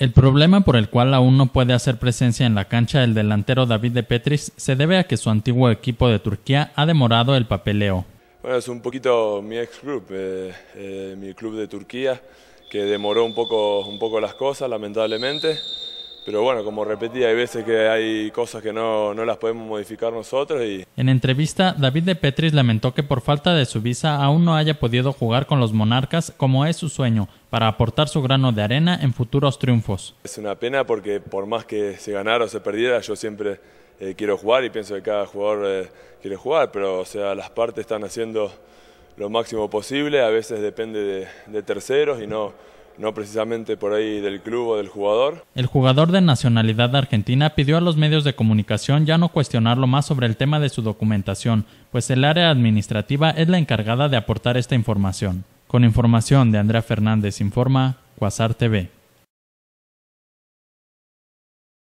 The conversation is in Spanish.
El problema por el cual aún no puede hacer presencia en la cancha el delantero David de Petris se debe a que su antiguo equipo de Turquía ha demorado el papeleo. Bueno, es un poquito mi ex club, eh, eh, mi club de Turquía, que demoró un poco, un poco las cosas, lamentablemente pero bueno, como repetí, hay veces que hay cosas que no, las podemos modificar nosotros. Y... En entrevista, David de Petris lamentó que por falta de su visa aún no haya podido jugar con los Monarcas como es su sueño, para aportar su grano de arena en futuros triunfos. Es una pena porque por más que se ganara o se perdiera, yo siempre eh, quiero jugar y pienso que cada jugador eh, quiere jugar, pero o sea, las partes están haciendo lo máximo posible, a veces depende de terceros y no no precisamente por ahí del club o del jugador. El jugador de nacionalidad argentina pidió a los medios de comunicación ya no cuestionarlo más sobre el tema de su documentación, pues el área administrativa es la encargada de aportar esta información. Con información de Andrea Fernández informa Quasar TV.